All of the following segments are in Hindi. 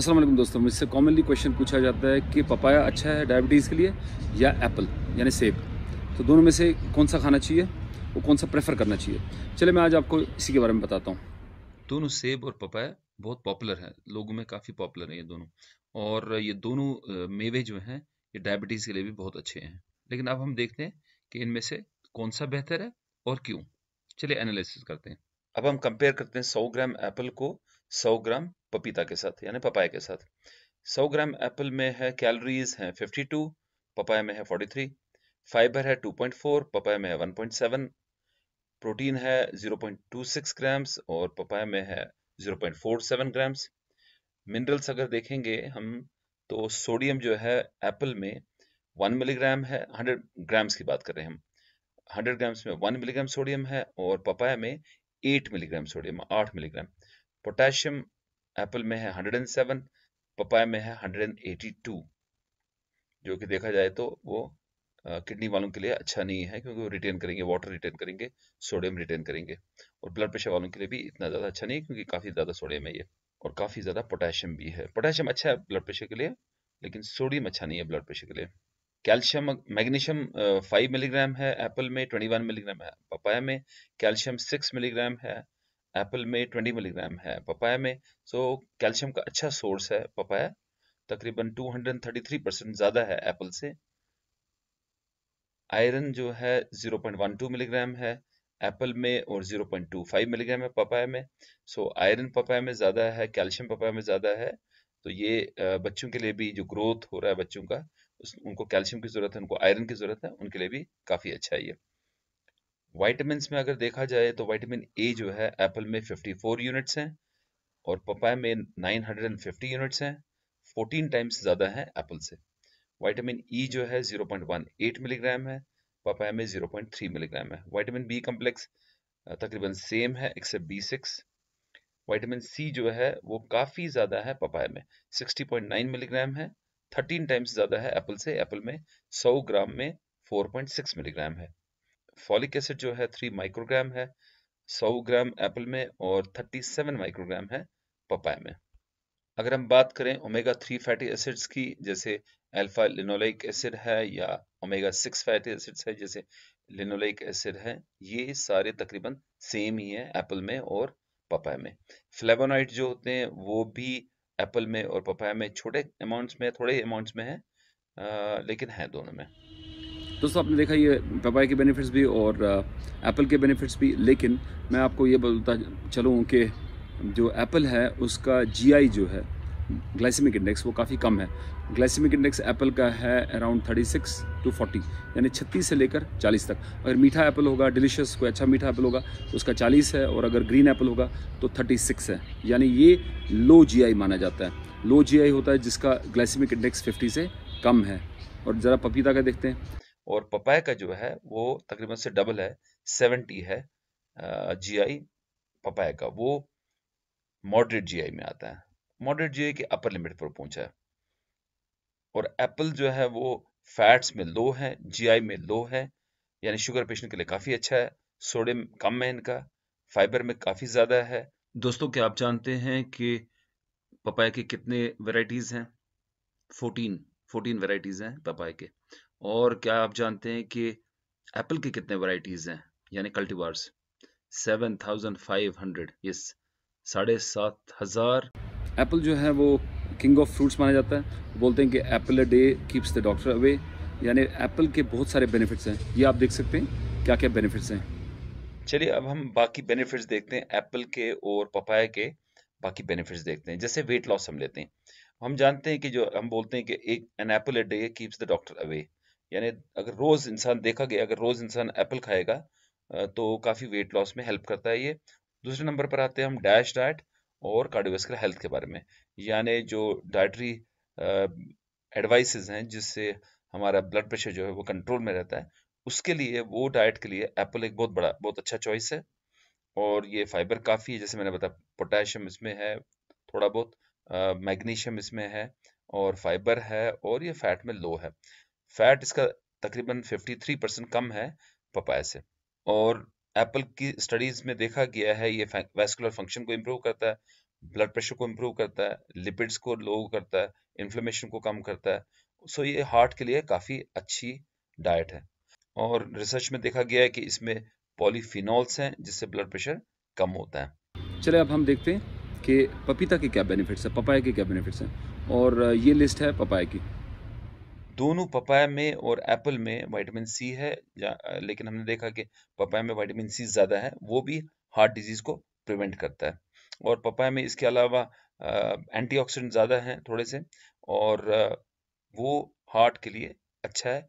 असलम दोस्तों मुझसे कॉमनली क्वेश्चन पूछा जाता है कि पपाया अच्छा है डायबिटीज़ के लिए या एप्पल यानी सेब तो दोनों में से कौन सा खाना चाहिए वो कौन सा प्रेफर करना चाहिए चले मैं आज आपको इसी के बारे में बताता हूँ दोनों सेब और पपाया बहुत पॉपुलर है लोगों में काफ़ी पॉपुलर है ये दोनों और ये दोनों मेवे जो हैं ये डायबिटीज़ के लिए भी बहुत अच्छे हैं लेकिन अब हम देखते हैं कि इनमें से कौन सा बेहतर है और क्यों चलिए एनालिसिस करते हैं अब हम कंपेयर करते हैं सौ ग्राम एप्पल को सौ ग्राम पपीता के साथ यानी पपाया के साथ 100 ग्राम एप्पल में है कैलोरीज हैं 52 पपाया में है 43 फाइबर है 2.4 पपाया में है 1.7 प्रोटीन है 0.26 ग्राम्स और पपाया में है 0.47 ग्राम्स मिनरल्स अगर देखेंगे हम तो सोडियम जो है एप्पल में 1 मिलीग्राम है 100 ग्राम्स की बात कर रहे हैं हम 100 ग्राम्स में 1 मिलीग्राम सोडियम है और पपाया में 8 milligram sodium 8 milligram potassium apple में है 107 पपाया में है 182 जो कि देखा जाए तो वो किडनी वालों के लिए अच्छा नहीं है क्योंकि वो रिटेन करेंगे वाटर रिटेन करेंगे सोडियम रिटेन करेंगे और ब्लड प्रेशर वालों के लिए भी इतना ज़्यादा अच्छा नहीं है क्योंकि काफ़ी ज़्यादा सोडियम है ये और काफ़ी ज़्यादा पोटेशियम भी है पोटेशियम अच्छा है ब्लड प्रेशर के लिए लेकिन सोडियम अच्छा नहीं है ब्लड प्रेशर के लिए कैल्शियम मैग्नीशियम फाइव मिलीग्राम है एप्पल में ट्वेंटी वन मिलीग्राम है पपाया में कैल्शियम सिक्स मिलीग्राम है एप्पल में 20 मिलीग्राम है पपाया में सो कैल्शियम का अच्छा सोर्स है पपाया तकरीबन 233 परसेंट ज़्यादा है एप्पल से आयरन जो है 0.12 मिलीग्राम है एप्पल में और 0.25 मिलीग्राम है पपाया में सो so, आयरन पपाया में ज़्यादा है कैल्शियम पपाया में ज़्यादा है तो ये बच्चों के लिए भी जो ग्रोथ हो रहा है बच्चों का उस, उनको कैल्शियम की ज़रूरत है उनको आयरन की ज़रूरत है उनके लिए भी काफ़ी अच्छा है ये वाइटामस में अगर देखा जाए तो वाइटामिन ए जो है एप्पल में 54 यूनिट्स हैं और पपाया में 950 यूनिट्स हैं 14 टाइम्स ज़्यादा है एप्पल से वाइटामिन ई e जो है 0.18 मिलीग्राम है पपाया में 0.3 मिलीग्राम है वाइटामिन बी कम्प्लेक्स तकरीबन सेम है except B six vitamin C जो है वो काफ़ी ज़्यादा है पपाया में 60.9 मिलीग्राम है 13 टाइम्स ज़्यादा है एप्पल से एप्पल में 100 ग्राम में 4.6 मिलीग्राम है फॉलिक एसिड जो है थ्री माइक्रोग्राम है सौ ग्राम एप्पल में और थर्टी सेवन माइक्रोग्राम है पपाया में अगर हम बात करें ओमेगा थ्री फैटी एसिड्स की जैसे अल्फा लिनोलिक एसिड है या ओमेगा सिक्स फैटी एसिड्स है जैसे लिनोलिक एसिड है ये सारे तकरीबन सेम ही है एप्पल में और पपाया में फ्लेवोनाइट जो होते हैं वो भी एप्पल में और पपाया में छोटे अमाउंट्स में थोड़े अमाउंट्स में है आ, लेकिन है दोनों में दोस्तों आपने देखा ये पपाई के बेनिफिट्स भी और एप्पल uh, के बेनिफिट्स भी लेकिन मैं आपको ये बोलता चलूँ कि जो एप्पल है उसका जी जो है ग्लाइसेमिक इंडेक्स वो काफ़ी कम है ग्लाइसेमिक इंडेक्स एप्पल का है around thirty six to forty यानी छत्तीस से लेकर चालीस तक अगर मीठा एप्पल होगा डिलीशियस कोई अच्छा मीठा एप्पल होगा तो उसका चालीस है और अगर ग्रीन एप्पल होगा तो थर्टी सिक्स है यानी ये लो जीआई माना जाता है लो जीआई होता है जिसका ग्लाइसेमिक इंडेक्स फिफ्टी से कम है और ज़रा पपीता का देखते हैं और पपाया का जो है वो तकरीबन से डबल है सेवेंटी है जी आई पपाया का वो मॉडरेट जी आई में आता है मॉडरेट जी आई के अपर लिमिट पर पहुंचा है और एप्पल जो है वो फैट्स में लो है जीआई में लो है यानी शुगर पेशेंट के लिए काफ़ी अच्छा है सोडियम कम है इनका फाइबर में काफ़ी ज़्यादा है दोस्तों क्या आप जानते हैं कि पपाया के कितने वेराइटीज़ हैं फोर्टीन फोर्टीन वेराइटीज़ हैं पपाया के और क्या आप जानते हैं कि एप्पल के कितने वराइटीज हैं यानी cultivars seven thousand five hundred yes साढ़े सात हज़ार एप्पल जो है वो किंग ऑफ फ्रूट्स माना जाता है बोलते हैं कि apple a day keeps the doctor away यानी एप्पल के बहुत सारे बेनिफिट्स हैं ये आप देख सकते हैं क्या क्या बेनिफिट्स हैं चलिए अब हम बाकी बेनिफिट्स देखते हैं एप्पल के और पपाया के बाकी बेनिफिट्स देखते हैं जैसे वेट लॉस हम लेते हैं हम जानते हैं कि जो हम बोलते हैं कि एक an apple a day keeps the doctor away यानी अगर रोज इंसान देखा गया अगर रोज इंसान एप्पल खाएगा तो काफी वेट लॉस में हेल्प करता है ये दूसरे नंबर पर आते हैं हम डैश डाइट और कार्डियोवैस्कुलर हेल्थ के बारे में यानी जो डाइटरी एडवाइसेस हैं जिससे हमारा ब्लड प्रेशर जो है वो कंट्रोल में रहता है उसके लिए वो डाइट के लिए एप्पल एक बहुत बड़ा बहुत अच्छा चॉइस है और ये फाइबर काफ़ी है जैसे मैंने बताया पोटेशियम इसमें है थोड़ा बहुत मैग्नीशियम इसमें है और फाइबर है और ये फैट में लो है फैट इसका तकरीबन 53 परसेंट कम है पपाया से और एप्पल की स्टडीज में देखा गया है ये वेस्कुलर फंक्शन को इम्प्रूव करता है ब्लड प्रेशर को इम्प्रूव करता है लिपिड्स को लो करता है इन्फ्लेमेशन को कम करता है सो ये हार्ट के लिए काफ़ी अच्छी डाइट है और रिसर्च में देखा गया है कि इसमें पॉलीफिनॉल्स हैं जिससे ब्लड प्रेशर कम होता है चले अब हम देखते हैं कि पपीता के क्या बेनिफिट्स हैं पपाया के क्या बेनिफिट्स हैं और ये लिस्ट है पपाया की दोनों पपाया में और एप्पल में वाइटामिन सी है लेकिन हमने देखा कि पपाया में वाइटामिन सी ज़्यादा है वो भी हार्ट डिजीज़ को प्रिवेंट करता है और पपाया में इसके अलावा एंटीऑक्सीडेंट ज़्यादा हैं थोड़े से और आ, वो हार्ट के लिए अच्छा है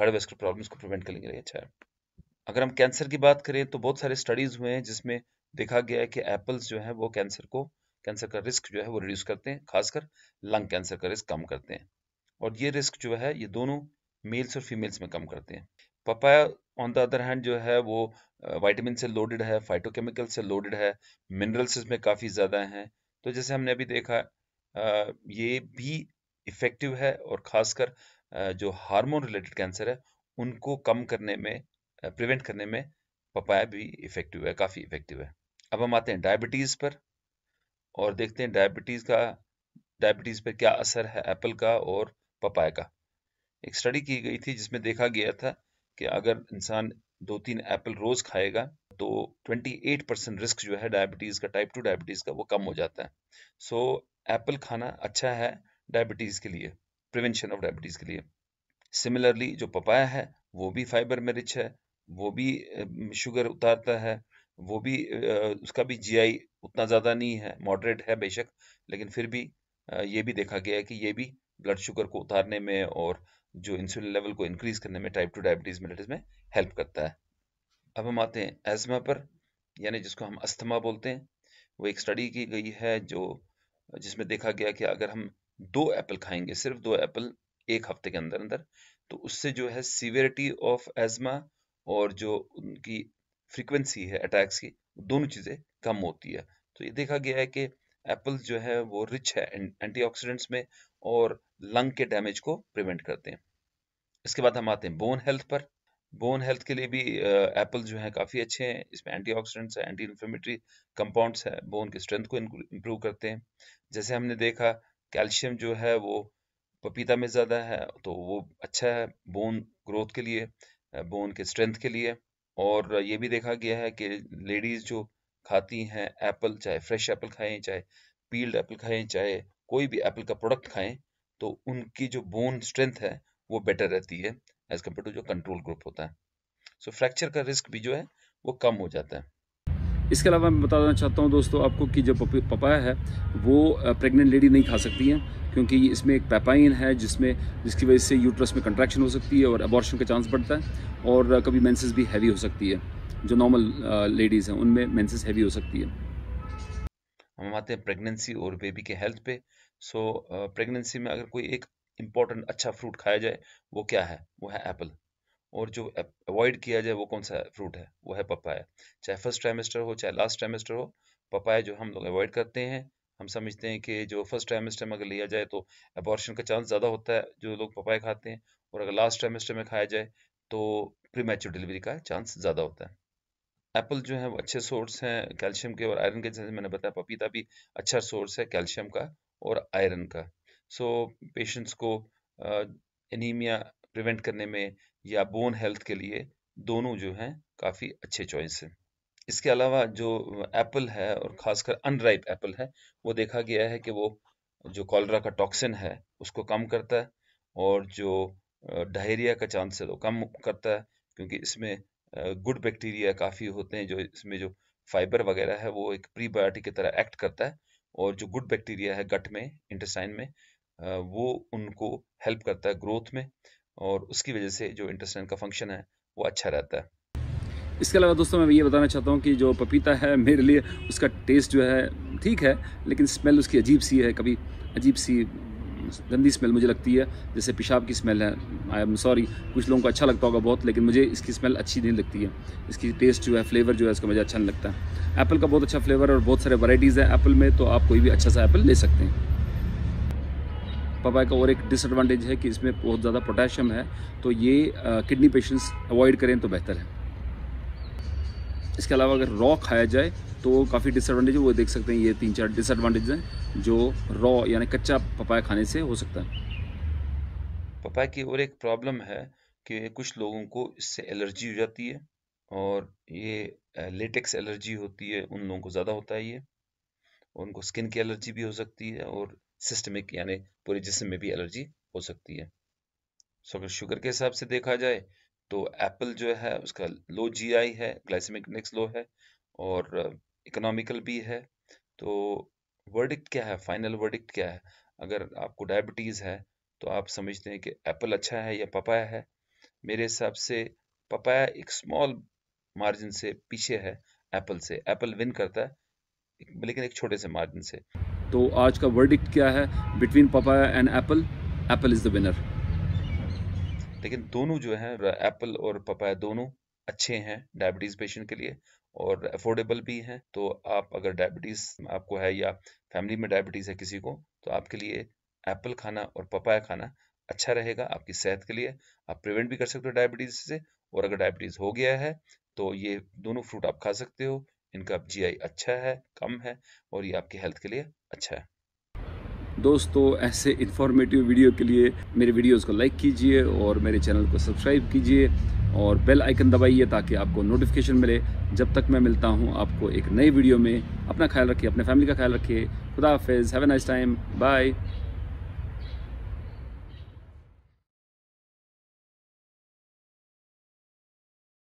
कार्डोवेस्कुलर प्रॉब्लम्स को प्रिवेंट करने के लिए अच्छा है अगर हम कैंसर की बात करें तो बहुत सारे स्टडीज़ हुए हैं जिसमें देखा गया है कि एप्पल्स जो है वो कैंसर को कैंसर का रिस्क जो है वो रिड्यूस करते हैं खासकर लंग कैंसर का रिस्क कम करते हैं और ये रिस्क जो है ये दोनों मेल्स और फीमेल्स में कम करते हैं papaya on the other hand जो है वो वाइटामिन से लोडेड है फाइटोकेमिकल से लोडेड है मिनरल्स इसमें काफ़ी ज़्यादा हैं तो जैसे हमने अभी देखा ये भी इफ़ेक्टिव है और ख़ासकर जो हार्मोन रिलेटेड कैंसर है उनको कम करने में प्रिवेंट करने में पपाया भी इफ़ेक्टिव है काफ़ी इफ़ेक्टिव है अब हम आते हैं डायबिटीज़ पर और देखते हैं डायबिटीज़ का डायबिटीज़ पर क्या असर है एप्पल का और पपाया का एक स्टडी की गई थी जिसमें देखा गया था कि अगर इंसान दो तीन एप्पल रोज खाएगा तो 28 परसेंट रिस्क जो है डायबिटीज़ का टाइप टू डायबिटीज़ का वो कम हो जाता है सो so, एप्पल खाना अच्छा है डायबिटीज़ के लिए प्रिवेंशन ऑफ डायबिटीज़ के लिए सिमिलरली जो पपाया है वो भी फाइबर में रिच है वो भी शुगर उतारता है वो भी उसका भी जीआई उतना ज़्यादा नहीं है मॉडरेट है बेशक लेकिन फिर भी ये भी देखा गया है कि ये भी ब्लड शुगर को उतारने में और जो इंसुलिन लेवल को इंक्रीज करने में टाइप टू डायबिटीज़ मिलेटिस में हेल्प करता है अब हम आते हैं एजमा पर यानी जिसको हम अस्थमा बोलते हैं वो एक स्टडी की गई है जो जिसमें देखा गया कि अगर हम दो एप्पल खाएंगे सिर्फ दो एप्पल एक हफ्ते के अंदर अंदर तो उससे जो है सीवियरिटी ऑफ एजमा और जो उनकी फ्रीक्वेंसी है अटैक्स की दोनों चीज़ें कम होती है तो ये देखा गया है कि एप्पल जो है वो रिच है एंटीऑक्सीडेंट्स में और लंग के डैमेज को प्रिवेंट करते हैं इसके बाद हम आते हैं बोन हेल्थ पर बोन हेल्थ के लिए भी एप्पल uh, जो है काफ़ी अच्छे हैं इसमें एंटी ऑक्सीडेंट है एंटी इन्फ्लेमेटरी कंपाउंड्स है बोन की स्ट्रेंथ को इम्प्रूव करते हैं जैसे हमने देखा कैल्शियम जो है वो पपीता में ज़्यादा है तो वो अच्छा है बोन ग्रोथ के लिए बोन uh, के स्ट्रेंथ के लिए और ये भी देखा गया है कि लेडीज़ जो खाती हैं एप्पल चाहे फ्रेश एप्पल खाएं चाहे पील्ड एप्पल खाएं चाहे कोई भी एप्पल का प्रोडक्ट खाएं तो उनकी जो बोन स्ट्रेंथ है वो बेटर रहती है एज कम्पेयर टू जो कंट्रोल ग्रुप होता है सो so, फ्रैक्चर का रिस्क भी जो है वो कम हो जाता है इसके अलावा मैं बताना चाहता हूँ दोस्तों आपको कि जो पपाया है वो प्रेग्नेंट लेडी नहीं खा सकती हैं क्योंकि इसमें एक पैपाइन है जिसमें जिसकी वजह से यूट्रस में कंट्रैक्शन हो सकती है और अबॉर्शन का चांस बढ़ता है और कभी मेंसेस भी हैवी हो सकती है जो नॉर्मल लेडीज़ हैं उनमें मेंसेस हैवी हो सकती है हम आते हैं प्रेगनेंसी और बेबी के हेल्थ पे सो so, प्रेगनेंसी uh, में अगर कोई एक इम्पॉर्टेंट अच्छा फ्रूट खाया जाए वो क्या है वो है एप्पल और जो अवॉइड किया जाए वो कौन सा फ्रूट है वो है पपाया चाहे फर्स्ट ट्राइमेस्टर हो चाहे लास्ट ट्राइमेस्टर हो पपाया जो हम लोग अवॉइड करते हैं हम समझते हैं कि जो फर्स्ट ट्राइमेस्टर में अगर लिया जाए तो एबॉर्शन का चांस ज़्यादा होता है जो लोग पपाया खाते हैं और अगर लास्ट ट्राइमेस्टर में खाया जाए तो प्रीमेच्योर डिलीवरी का चांस ज़्यादा होता है एप्पल जो है वो अच्छे सोर्स हैं कैल्शियम के और आयरन के जैसे मैंने बताया पपीता भी अच्छा सोर्स है कैल्शियम का और आयरन का सो पेशेंट्स को एनीमिया प्रिवेंट करने में या बोन हेल्थ के लिए दोनों जो हैं काफ़ी अच्छे चॉइस हैं इसके अलावा जो एप्पल है और ख़ासकर अनराइप एप्पल है वो देखा गया है कि वो जो कॉलरा का टॉक्सिन है उसको कम करता है और जो डायरिया का चांस है वो कम करता है क्योंकि इसमें गुड बैक्टीरिया काफ़ी होते हैं जो इसमें जो फाइबर वगैरह है वो एक प्रीबायोटिक की तरह एक्ट करता है और जो गुड बैक्टीरिया है गट में इंटेस्टाइन में वो उनको हेल्प करता है ग्रोथ में और उसकी वजह से जो इंटेस्टाइन का फंक्शन है वो अच्छा रहता है इसके अलावा दोस्तों मैं ये बताना चाहता हूँ कि जो पपीता है मेरे लिए उसका टेस्ट जो है ठीक है लेकिन स्मेल उसकी अजीब सी है कभी अजीब सी गंदी स्मेल मुझे लगती है जैसे पेशाब की स्मेल है आई एम सॉरी कुछ लोगों को अच्छा लगता होगा बहुत लेकिन मुझे इसकी स्मेल अच्छी नहीं लगती है इसकी टेस्ट जो है फ्लेवर जो है इसका मुझे अच्छा नहीं लगता है एप्पल का बहुत अच्छा फ्लेवर और बहुत सारे वराइटीज़ है एप्पल में तो आप कोई भी अच्छा सा एप्पल ले सकते हैं पपाया का और एक डिसएडवांटेज है कि इसमें बहुत ज़्यादा पोटेशियम है तो ये किडनी पेशेंट्स अवॉइड करें तो बेहतर है इसके अलावा अगर रॉ खाया जाए तो काफ़ी डिसएडवांटेज वो देख सकते हैं ये तीन चार डिसएडवांटेज हैं जो रॉ यानी कच्चा पपाया खाने से हो सकता है पपाया की और एक प्रॉब्लम है कि कुछ लोगों को इससे एलर्जी हो जाती है और ये लेटेक्स एलर्जी होती है उन लोगों को ज़्यादा होता है ये उनको स्किन की एलर्जी भी हो सकती है और सिस्टमिक यानी पूरे जिसम में भी एलर्जी हो सकती है सो अगर शुगर के हिसाब से देखा जाए तो एप्पल जो है उसका लो जीआई है ग्लाइसेमिक इंडेक्स लो है और इकोनॉमिकल uh, भी है तो वर्डिक्ट क्या है फाइनल वर्डिक्ट क्या है अगर आपको डायबिटीज़ है तो आप समझते हैं कि एप्पल अच्छा है या पपाया है मेरे हिसाब से पपाया एक स्मॉल मार्जिन से पीछे है एप्पल से एप्पल विन करता है लेकिन एक छोटे से मार्जिन से तो आज का वर्डिक्ट क्या है between papaya and apple apple is the winner लेकिन दोनों जो है एप्पल और पपाया दोनों अच्छे हैं डायबिटीज़ पेशेंट के लिए और अफोर्डेबल भी हैं तो आप अगर डायबिटीज़ आपको है या फैमिली में डायबिटीज़ है किसी को तो आपके लिए एप्पल खाना और पपाया खाना अच्छा रहेगा आपकी सेहत के लिए आप प्रिवेंट भी कर सकते हो डायबिटीज़ से और अगर डायबिटीज़ हो गया है तो ये दोनों फ्रूट आप खा सकते हो इनका जीआई अच्छा है कम है और ये आपकी हेल्थ के लिए अच्छा है दोस्तों ऐसे इन्फॉर्मेटिव वीडियो के लिए मेरे वीडियोज़ को लाइक कीजिए और मेरे चैनल को सब्सक्राइब कीजिए और बेल आइकन दबाइए ताकि आपको नोटिफिकेशन मिले जब तक मैं मिलता हूँ आपको एक नई वीडियो में अपना ख्याल रखिए अपने फैमिली का ख्याल रखिए खुदा हाफिज़ have a nice time bye